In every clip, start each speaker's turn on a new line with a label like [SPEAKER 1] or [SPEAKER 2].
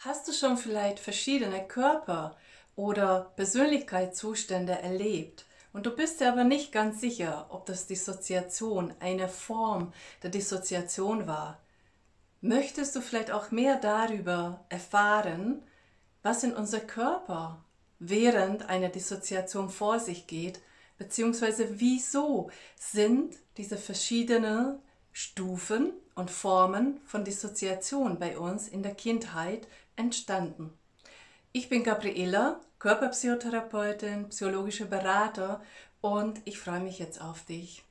[SPEAKER 1] Hast du schon vielleicht verschiedene Körper oder Persönlichkeitszustände erlebt und du bist dir aber nicht ganz sicher, ob das Dissoziation eine Form der Dissoziation war? Möchtest du vielleicht auch mehr darüber erfahren, was in unser Körper während einer Dissoziation vor sich geht, beziehungsweise wieso sind diese verschiedenen Stufen und Formen von Dissoziation bei uns in der Kindheit entstanden. Ich bin Gabriela, Körperpsychotherapeutin, psychologische Berater und ich freue mich jetzt auf dich.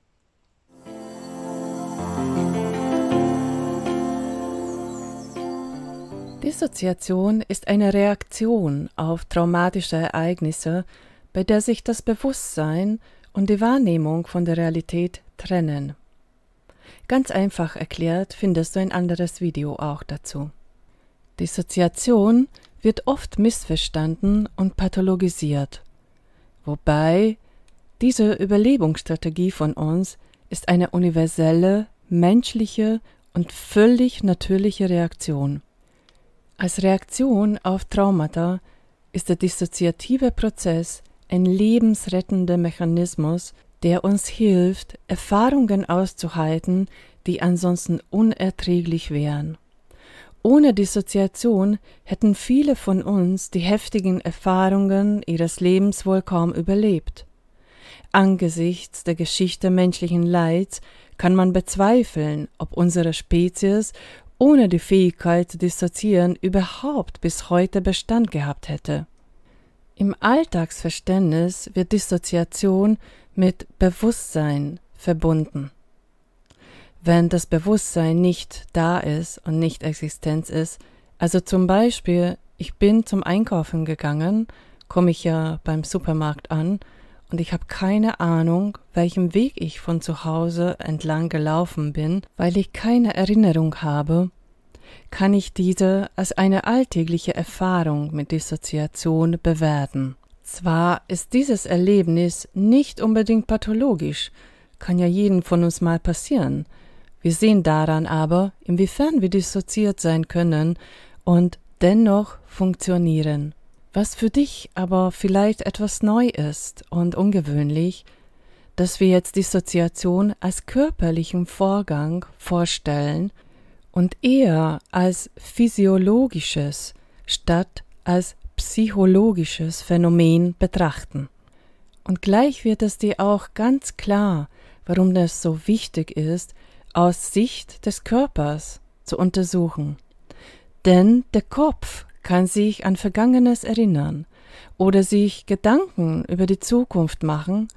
[SPEAKER 1] Dissoziation ist eine Reaktion auf traumatische Ereignisse, bei der sich das Bewusstsein und die Wahrnehmung von der Realität trennen. Ganz einfach erklärt findest du ein anderes Video auch dazu. Dissoziation wird oft missverstanden und pathologisiert, wobei diese Überlebungsstrategie von uns ist eine universelle, menschliche und völlig natürliche Reaktion. Als Reaktion auf Traumata ist der dissoziative Prozess ein lebensrettender Mechanismus, der uns hilft, Erfahrungen auszuhalten, die ansonsten unerträglich wären. Ohne Dissoziation hätten viele von uns die heftigen Erfahrungen ihres Lebens wohl kaum überlebt. Angesichts der Geschichte menschlichen Leids kann man bezweifeln, ob unsere Spezies ohne die Fähigkeit zu dissoziieren überhaupt bis heute Bestand gehabt hätte. Im Alltagsverständnis wird Dissoziation mit Bewusstsein verbunden wenn das Bewusstsein nicht da ist und nicht Existenz ist. Also zum Beispiel, ich bin zum Einkaufen gegangen, komme ich ja beim Supermarkt an und ich habe keine Ahnung, welchem Weg ich von zu Hause entlang gelaufen bin, weil ich keine Erinnerung habe, kann ich diese als eine alltägliche Erfahrung mit Dissoziation bewerten. Zwar ist dieses Erlebnis nicht unbedingt pathologisch, kann ja jedem von uns mal passieren, wir sehen daran aber, inwiefern wir dissoziiert sein können und dennoch funktionieren. Was für dich aber vielleicht etwas neu ist und ungewöhnlich, dass wir jetzt Dissoziation als körperlichen Vorgang vorstellen und eher als physiologisches statt als psychologisches Phänomen betrachten. Und gleich wird es dir auch ganz klar, warum das so wichtig ist, aus Sicht des Körpers zu untersuchen. Denn der Kopf kann sich an Vergangenes erinnern oder sich Gedanken über die Zukunft machen,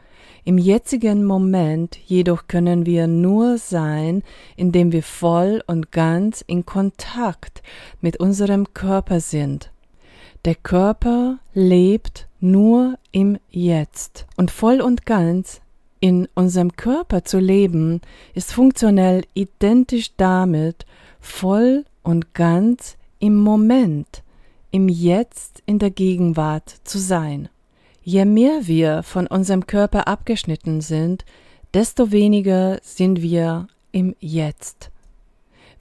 [SPEAKER 1] im jetzigen Moment jedoch können wir nur sein, indem wir voll und ganz in Kontakt mit unserem Körper sind. Der Körper lebt nur im Jetzt und voll und ganz in unserem Körper zu leben, ist funktionell identisch damit, voll und ganz im Moment, im Jetzt, in der Gegenwart zu sein. Je mehr wir von unserem Körper abgeschnitten sind, desto weniger sind wir im Jetzt.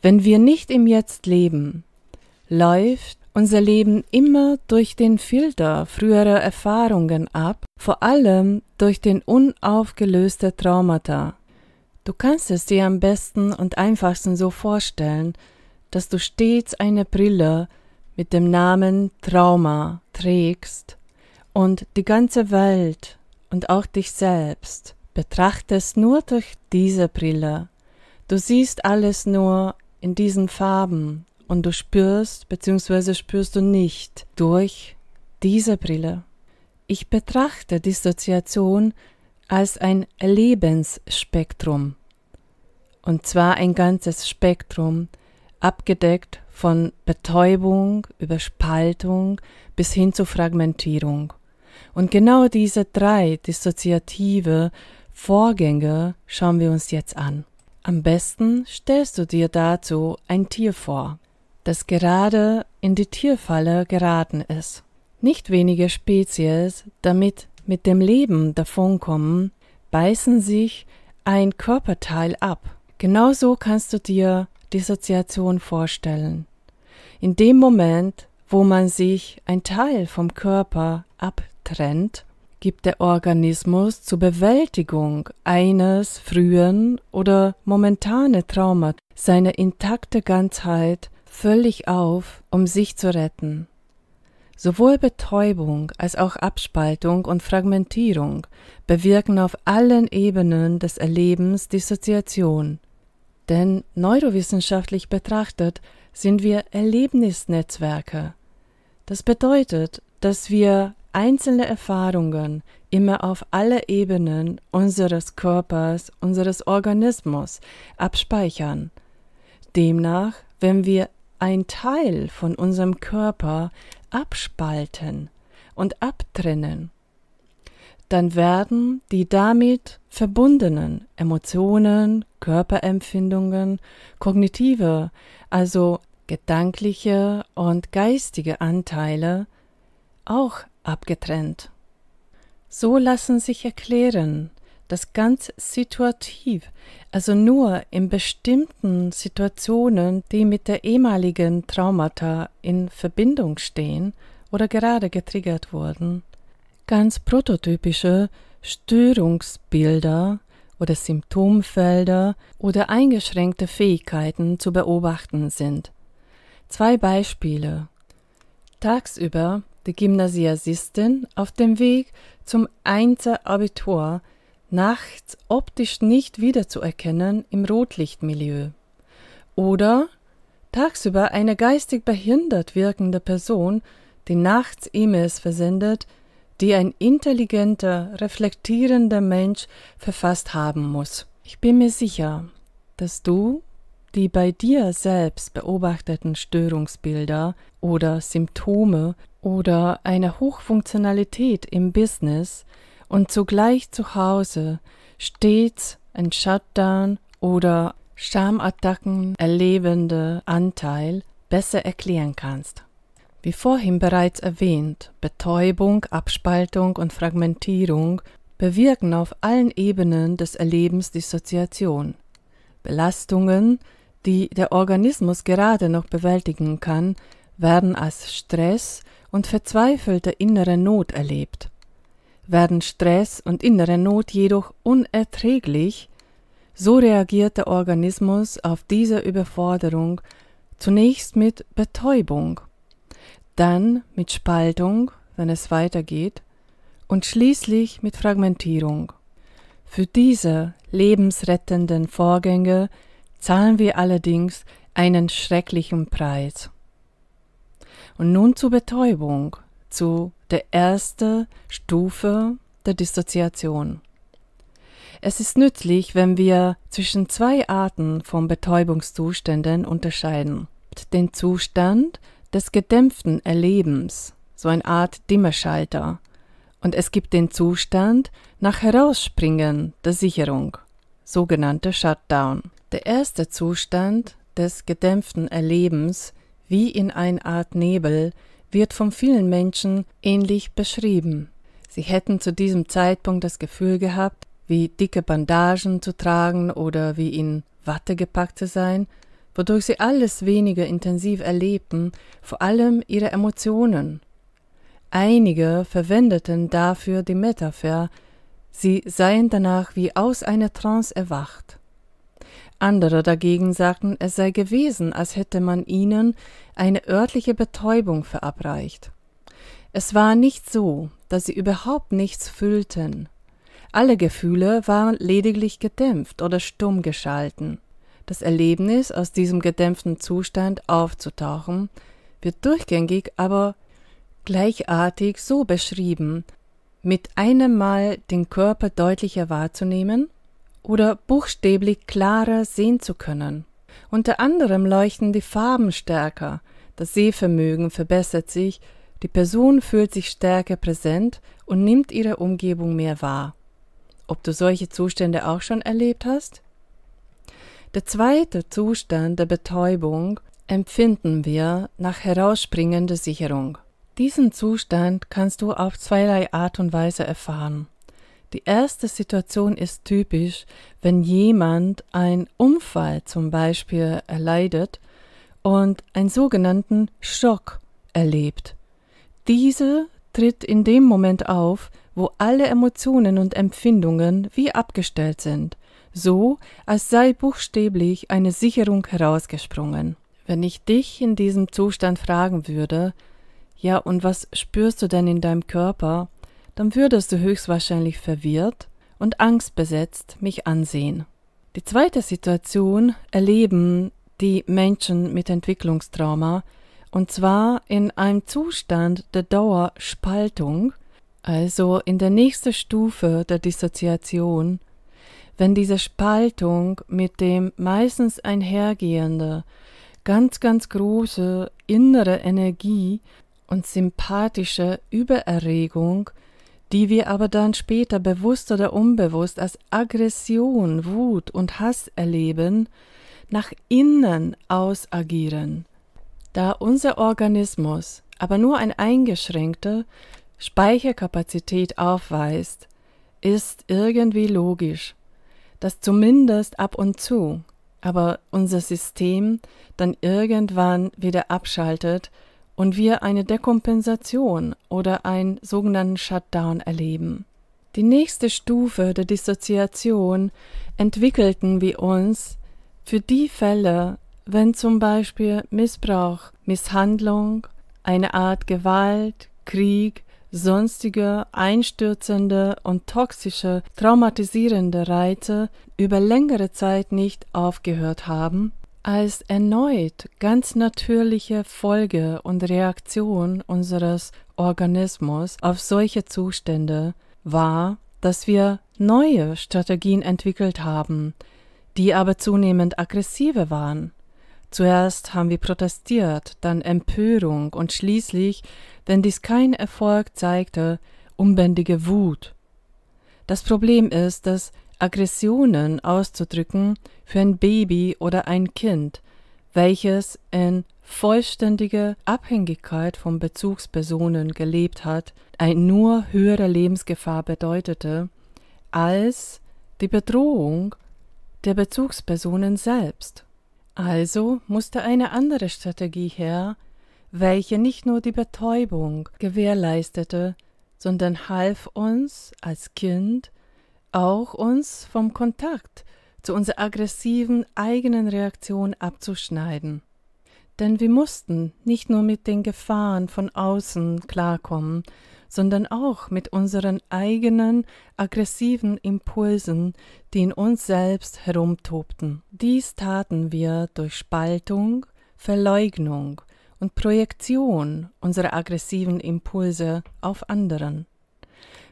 [SPEAKER 1] Wenn wir nicht im Jetzt leben, läuft unser Leben immer durch den Filter früherer Erfahrungen ab vor allem durch den unaufgelöste Traumata. Du kannst es dir am besten und einfachsten so vorstellen, dass du stets eine Brille mit dem Namen Trauma trägst und die ganze Welt und auch dich selbst betrachtest nur durch diese Brille. Du siehst alles nur in diesen Farben und du spürst bzw. spürst du nicht durch diese Brille. Ich betrachte Dissoziation als ein Lebensspektrum, und zwar ein ganzes Spektrum, abgedeckt von Betäubung über Spaltung bis hin zu Fragmentierung. Und genau diese drei dissoziative Vorgänge schauen wir uns jetzt an. Am besten stellst du dir dazu ein Tier vor, das gerade in die Tierfalle geraten ist. Nicht wenige Spezies, damit mit dem Leben davonkommen, beißen sich ein Körperteil ab. Genauso kannst du dir Dissoziation vorstellen. In dem Moment, wo man sich ein Teil vom Körper abtrennt, gibt der Organismus zur Bewältigung eines frühen oder momentane Traumas seine intakte Ganzheit völlig auf, um sich zu retten. Sowohl Betäubung als auch Abspaltung und Fragmentierung bewirken auf allen Ebenen des Erlebens Dissoziation. Denn neurowissenschaftlich betrachtet sind wir Erlebnisnetzwerke. Das bedeutet, dass wir einzelne Erfahrungen immer auf alle Ebenen unseres Körpers, unseres Organismus abspeichern. Demnach, wenn wir ein Teil von unserem Körper abspalten und abtrennen, dann werden die damit verbundenen Emotionen, Körperempfindungen, kognitive, also gedankliche und geistige Anteile auch abgetrennt. So lassen sich erklären, das ganz situativ, also nur in bestimmten Situationen, die mit der ehemaligen Traumata in Verbindung stehen oder gerade getriggert wurden. Ganz prototypische Störungsbilder oder Symptomfelder oder eingeschränkte Fähigkeiten zu beobachten sind. Zwei Beispiele. Tagsüber die Gymnasiastin auf dem Weg zum Einser-Abitur nachts optisch nicht wiederzuerkennen im Rotlichtmilieu oder tagsüber eine geistig behindert wirkende Person, die nachts E-Mails versendet, die ein intelligenter, reflektierender Mensch verfasst haben muss. Ich bin mir sicher, dass du die bei dir selbst beobachteten Störungsbilder oder Symptome oder eine Hochfunktionalität im Business und zugleich zu Hause stets ein Shutdown oder Schamattacken erlebende Anteil besser erklären kannst. Wie vorhin bereits erwähnt, Betäubung, Abspaltung und Fragmentierung bewirken auf allen Ebenen des Erlebens Dissoziation. Belastungen, die der Organismus gerade noch bewältigen kann, werden als Stress und verzweifelte innere Not erlebt werden Stress und innere Not jedoch unerträglich, so reagiert der Organismus auf diese Überforderung zunächst mit Betäubung, dann mit Spaltung, wenn es weitergeht, und schließlich mit Fragmentierung. Für diese lebensrettenden Vorgänge zahlen wir allerdings einen schrecklichen Preis. Und nun zur Betäubung, zu der erste Stufe der Dissoziation. Es ist nützlich, wenn wir zwischen zwei Arten von Betäubungszuständen unterscheiden. Den Zustand des gedämpften Erlebens, so eine Art Dimmerschalter, und es gibt den Zustand nach Herausspringen der Sicherung, sogenannte Shutdown. Der erste Zustand des gedämpften Erlebens, wie in einer Art Nebel, wird von vielen Menschen ähnlich beschrieben. Sie hätten zu diesem Zeitpunkt das Gefühl gehabt, wie dicke Bandagen zu tragen oder wie in Watte gepackt zu sein, wodurch sie alles weniger intensiv erlebten, vor allem ihre Emotionen. Einige verwendeten dafür die Metapher, sie seien danach wie aus einer Trance erwacht. Andere dagegen sagten, es sei gewesen, als hätte man ihnen eine örtliche Betäubung verabreicht. Es war nicht so, dass sie überhaupt nichts fühlten. Alle Gefühle waren lediglich gedämpft oder stumm geschalten. Das Erlebnis, aus diesem gedämpften Zustand aufzutauchen, wird durchgängig, aber gleichartig so beschrieben, mit einem Mal den Körper deutlicher wahrzunehmen, oder buchstäblich klarer sehen zu können. Unter anderem leuchten die Farben stärker, das Sehvermögen verbessert sich, die Person fühlt sich stärker präsent und nimmt ihre Umgebung mehr wahr. Ob du solche Zustände auch schon erlebt hast? Der zweite Zustand der Betäubung empfinden wir nach herausspringender Sicherung. Diesen Zustand kannst du auf zweierlei Art und Weise erfahren. Die erste Situation ist typisch, wenn jemand einen Unfall zum Beispiel erleidet und einen sogenannten Schock erlebt. Diese tritt in dem Moment auf, wo alle Emotionen und Empfindungen wie abgestellt sind, so als sei buchstäblich eine Sicherung herausgesprungen. Wenn ich dich in diesem Zustand fragen würde, ja, und was spürst du denn in deinem Körper? dann würdest du höchstwahrscheinlich verwirrt und angstbesetzt mich ansehen. Die zweite Situation erleben die Menschen mit Entwicklungstrauma, und zwar in einem Zustand der Dauerspaltung, also in der nächsten Stufe der Dissoziation, wenn diese Spaltung mit dem meistens einhergehende, ganz, ganz große innere Energie und sympathische Übererregung die wir aber dann später bewusst oder unbewusst als Aggression, Wut und Hass erleben, nach innen ausagieren. Da unser Organismus aber nur eine eingeschränkte Speicherkapazität aufweist, ist irgendwie logisch, dass zumindest ab und zu aber unser System dann irgendwann wieder abschaltet, und wir eine Dekompensation oder einen sogenannten Shutdown erleben. Die nächste Stufe der Dissoziation entwickelten wir uns für die Fälle, wenn zum Beispiel Missbrauch, Misshandlung, eine Art Gewalt, Krieg, sonstige einstürzende und toxische traumatisierende Reize über längere Zeit nicht aufgehört haben als erneut ganz natürliche Folge und Reaktion unseres Organismus auf solche Zustände war, dass wir neue Strategien entwickelt haben, die aber zunehmend aggressiver waren. Zuerst haben wir protestiert, dann Empörung und schließlich, wenn dies kein Erfolg zeigte, unbändige Wut. Das Problem ist, dass Aggressionen auszudrücken für ein Baby oder ein Kind, welches in vollständiger Abhängigkeit von Bezugspersonen gelebt hat, eine nur höhere Lebensgefahr bedeutete als die Bedrohung der Bezugspersonen selbst. Also musste eine andere Strategie her, welche nicht nur die Betäubung gewährleistete, sondern half uns als Kind auch uns vom Kontakt zu unserer aggressiven eigenen Reaktion abzuschneiden. Denn wir mussten nicht nur mit den Gefahren von außen klarkommen, sondern auch mit unseren eigenen aggressiven Impulsen, die in uns selbst herumtobten. Dies taten wir durch Spaltung, Verleugnung und Projektion unserer aggressiven Impulse auf anderen.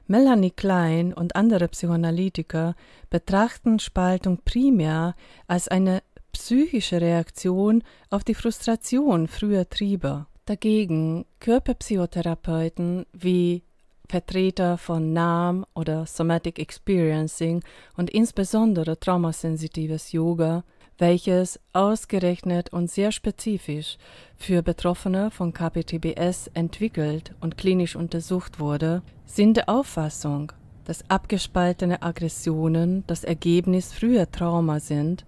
[SPEAKER 1] Melanie Klein und andere Psychoanalytiker betrachten Spaltung primär als eine psychische Reaktion auf die Frustration früher Triebe. Dagegen Körperpsychotherapeuten wie Vertreter von NAM oder Somatic Experiencing und insbesondere traumasensitives Yoga welches ausgerechnet und sehr spezifisch für Betroffene von KPTBS entwickelt und klinisch untersucht wurde, sind der Auffassung, dass abgespaltene Aggressionen das Ergebnis früher Trauma sind,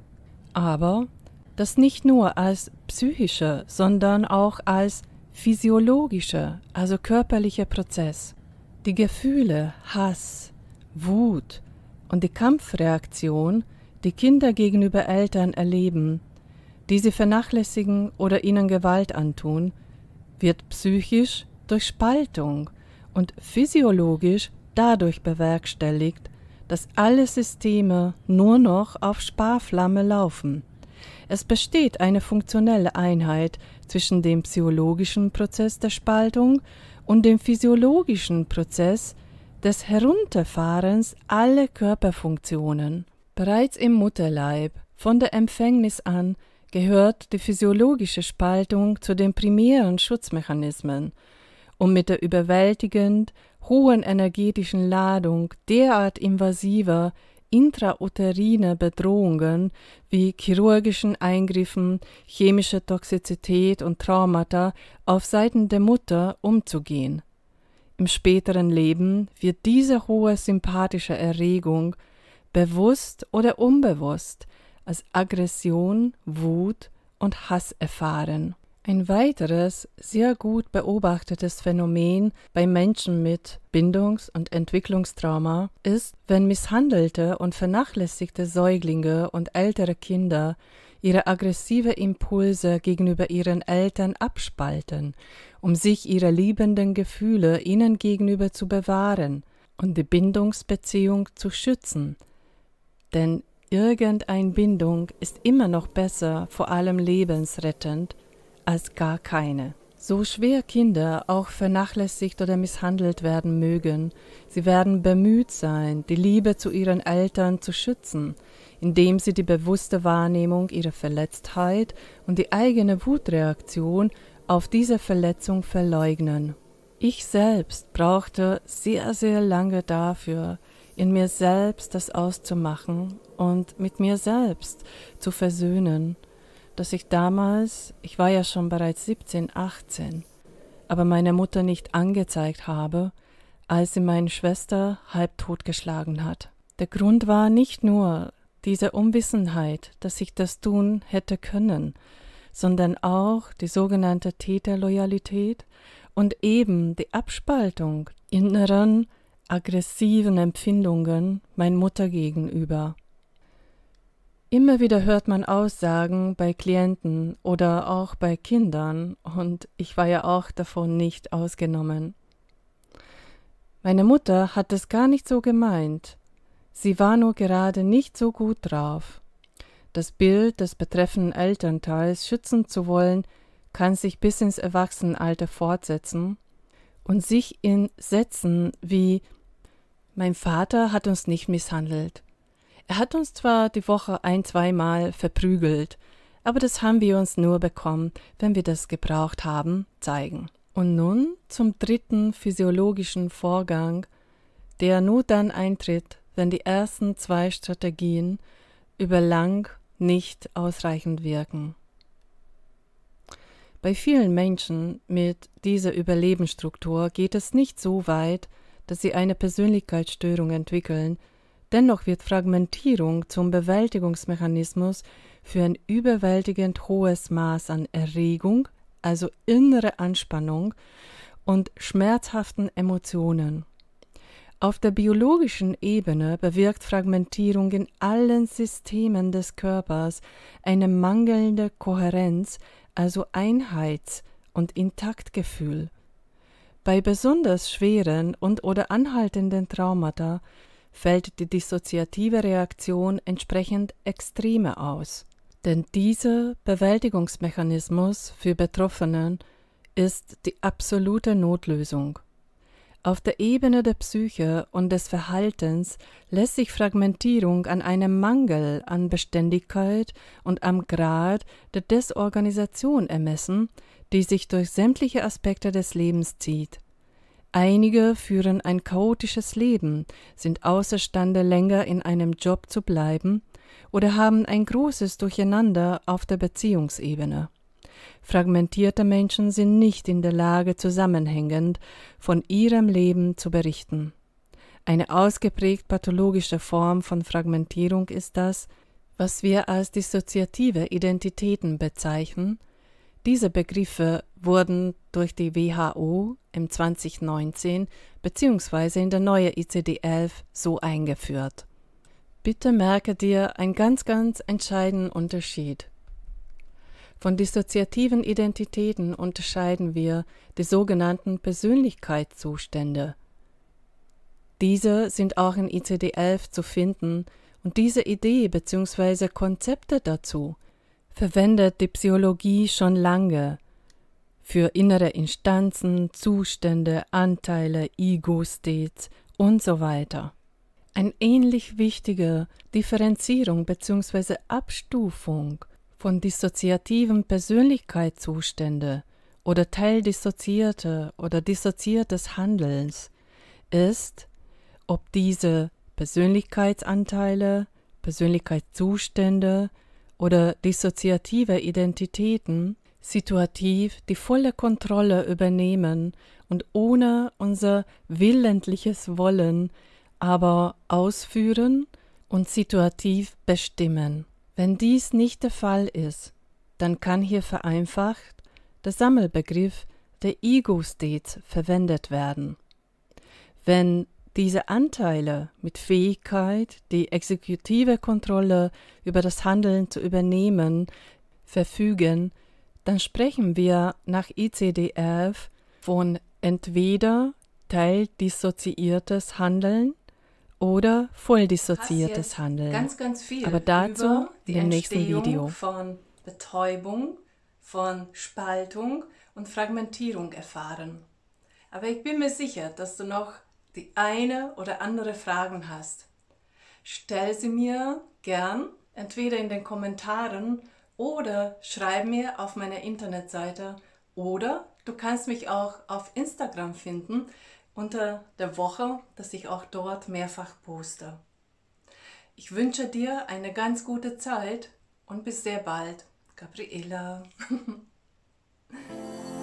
[SPEAKER 1] aber dass nicht nur als psychische, sondern auch als physiologische, also körperliche Prozess die Gefühle Hass, Wut und die Kampfreaktion die Kinder gegenüber Eltern erleben, die sie vernachlässigen oder ihnen Gewalt antun, wird psychisch durch Spaltung und physiologisch dadurch bewerkstelligt, dass alle Systeme nur noch auf Sparflamme laufen. Es besteht eine funktionelle Einheit zwischen dem psychologischen Prozess der Spaltung und dem physiologischen Prozess des Herunterfahrens aller Körperfunktionen. Bereits im Mutterleib, von der Empfängnis an, gehört die physiologische Spaltung zu den primären Schutzmechanismen, um mit der überwältigend hohen energetischen Ladung derart invasiver intrauteriner Bedrohungen wie chirurgischen Eingriffen, chemische Toxizität und Traumata auf Seiten der Mutter umzugehen. Im späteren Leben wird diese hohe sympathische Erregung bewusst oder unbewusst, als Aggression, Wut und Hass erfahren. Ein weiteres sehr gut beobachtetes Phänomen bei Menschen mit Bindungs- und Entwicklungstrauma ist, wenn misshandelte und vernachlässigte Säuglinge und ältere Kinder ihre aggressive Impulse gegenüber ihren Eltern abspalten, um sich ihre liebenden Gefühle ihnen gegenüber zu bewahren und die Bindungsbeziehung zu schützen, denn irgendeine Bindung ist immer noch besser, vor allem lebensrettend, als gar keine. So schwer Kinder auch vernachlässigt oder misshandelt werden mögen, sie werden bemüht sein, die Liebe zu ihren Eltern zu schützen, indem sie die bewusste Wahrnehmung ihrer Verletztheit und die eigene Wutreaktion auf diese Verletzung verleugnen. Ich selbst brauchte sehr, sehr lange dafür, in mir selbst das auszumachen und mit mir selbst zu versöhnen, dass ich damals, ich war ja schon bereits 17, 18, aber meine Mutter nicht angezeigt habe, als sie meine Schwester halbtot geschlagen hat. Der Grund war nicht nur diese Unwissenheit, dass ich das tun hätte können, sondern auch die sogenannte Täterloyalität und eben die Abspaltung inneren aggressiven Empfindungen meiner Mutter gegenüber. Immer wieder hört man Aussagen bei Klienten oder auch bei Kindern, und ich war ja auch davon nicht ausgenommen. Meine Mutter hat es gar nicht so gemeint, sie war nur gerade nicht so gut drauf. Das Bild des betreffenden Elternteils schützen zu wollen, kann sich bis ins Erwachsenenalter fortsetzen und sich in Sätzen wie mein Vater hat uns nicht misshandelt. Er hat uns zwar die Woche ein, zweimal verprügelt, aber das haben wir uns nur bekommen, wenn wir das gebraucht haben, zeigen. Und nun zum dritten physiologischen Vorgang, der nur dann eintritt, wenn die ersten zwei Strategien über lang nicht ausreichend wirken. Bei vielen Menschen mit dieser Überlebensstruktur geht es nicht so weit, dass sie eine Persönlichkeitsstörung entwickeln, dennoch wird Fragmentierung zum Bewältigungsmechanismus für ein überwältigend hohes Maß an Erregung, also innere Anspannung und schmerzhaften Emotionen. Auf der biologischen Ebene bewirkt Fragmentierung in allen Systemen des Körpers eine mangelnde Kohärenz, also Einheits- und Intaktgefühl. Bei besonders schweren und/oder anhaltenden Traumata fällt die dissoziative Reaktion entsprechend extremer aus, denn dieser Bewältigungsmechanismus für Betroffenen ist die absolute Notlösung. Auf der Ebene der Psyche und des Verhaltens lässt sich Fragmentierung an einem Mangel an Beständigkeit und am Grad der Desorganisation ermessen, die sich durch sämtliche Aspekte des Lebens zieht. Einige führen ein chaotisches Leben, sind außerstande länger in einem Job zu bleiben oder haben ein großes Durcheinander auf der Beziehungsebene. Fragmentierte Menschen sind nicht in der Lage, zusammenhängend von ihrem Leben zu berichten. Eine ausgeprägt pathologische Form von Fragmentierung ist das, was wir als dissoziative Identitäten bezeichnen diese Begriffe wurden durch die WHO im 2019 bzw. in der neuen ICD-11 so eingeführt. Bitte merke dir einen ganz, ganz entscheidenden Unterschied. Von dissoziativen Identitäten unterscheiden wir die sogenannten Persönlichkeitszustände. Diese sind auch in ICD-11 zu finden und diese Idee bzw. Konzepte dazu – verwendet die Psychologie schon lange für innere Instanzen, Zustände, Anteile, Ego-States und so weiter. Eine ähnlich wichtige Differenzierung bzw. Abstufung von dissoziativen Persönlichkeitszuständen oder teildissoziierte oder dissoziiertes Handelns ist, ob diese Persönlichkeitsanteile, Persönlichkeitszustände oder dissoziative Identitäten situativ die volle Kontrolle übernehmen und ohne unser willentliches Wollen aber ausführen und situativ bestimmen. Wenn dies nicht der Fall ist, dann kann hier vereinfacht der Sammelbegriff der Ego-States verwendet werden. Wenn diese Anteile mit Fähigkeit, die exekutive Kontrolle über das Handeln zu übernehmen, verfügen, dann sprechen wir nach ICDF von entweder teildissoziiertes Handeln oder volldissoziiertes Handeln. Ganz, ganz viel Aber dazu im nächsten Video. Von Betäubung, von Spaltung und Fragmentierung erfahren. Aber ich bin mir sicher, dass du noch die eine oder andere Fragen hast. Stell sie mir gern entweder in den Kommentaren oder schreib mir auf meiner Internetseite oder du kannst mich auch auf Instagram finden unter der Woche, dass ich auch dort mehrfach poste. Ich wünsche dir eine ganz gute Zeit und bis sehr bald. Gabriela.